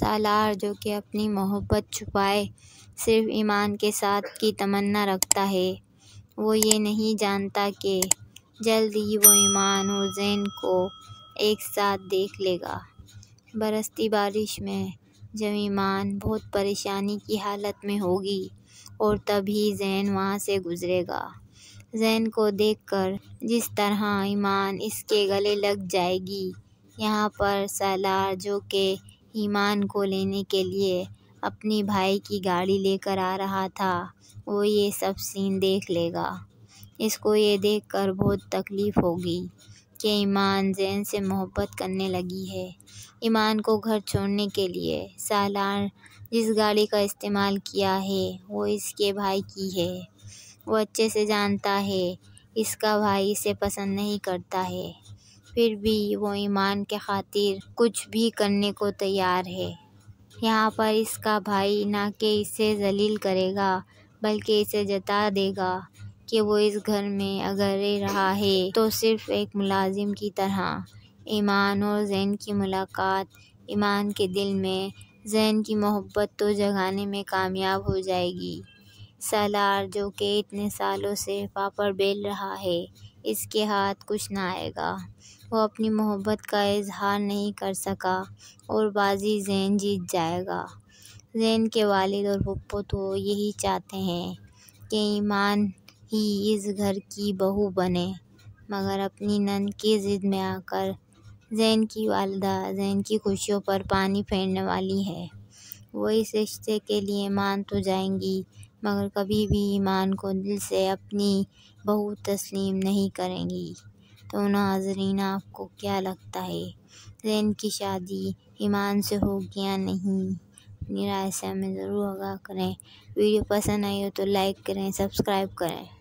सालार जो कि अपनी मोहब्बत छुपाए सिर्फ ईमान के साथ की तमन्ना रखता है वो ये नहीं जानता कि जल्द ही वो ईमान और जैन को एक साथ देख लेगा बरसती बारिश में जब ईमान बहुत परेशानी की हालत में होगी और तभी जैन वहाँ से गुज़रेगा जैन को देखकर जिस तरह ईमान इसके गले लग जाएगी यहाँ पर सालार जो के ईमान को लेने के लिए अपने भाई की गाड़ी लेकर आ रहा था वो ये सब सीन देख लेगा इसको ये देखकर बहुत तकलीफ़ होगी कि ईमान जैन से मोहब्बत करने लगी है ईमान को घर छोड़ने के लिए सालार जिस गाड़ी का इस्तेमाल किया है वो इसके भाई की है वो अच्छे से जानता है इसका भाई इसे पसंद नहीं करता है फिर भी वो ईमान के खातिर कुछ भी करने को तैयार है यहाँ पर इसका भाई ना कि इसे जलील करेगा बल्कि इसे जता देगा कि वो इस घर में अगर रहा है तो सिर्फ एक मुलाजिम की तरह ईमान और जैन की मुलाकात ईमान के दिल में जैन की मोहब्बत तो जगाने में कामयाब हो जाएगी सलार जो कि इतने सालों से पापड़ बेल रहा है इसके हाथ कुछ ना आएगा वो अपनी मोहब्बत का इजहार नहीं कर सका और बाजी जैन जीत जाएगा जैन के वालिद और पप्पो तो यही चाहते हैं कि ईमान ही इस घर की बहू बने मगर अपनी नंद की ज़िद में आकर जैन की वालदा जैन की खुशियों पर पानी फेरने वाली है वो इस रिश्ते के लिए मान तो जाएंगी मगर कभी भी ईमान को दिल से अपनी बहुत तस्लीम नहीं करेंगी तो नाजरीन आपको क्या लगता है जैन की शादी ईमान से होगी या नहीं अपनी राय से हमें ज़रूर आगाह करें वीडियो पसंद आई हो तो लाइक करें सब्सक्राइब करें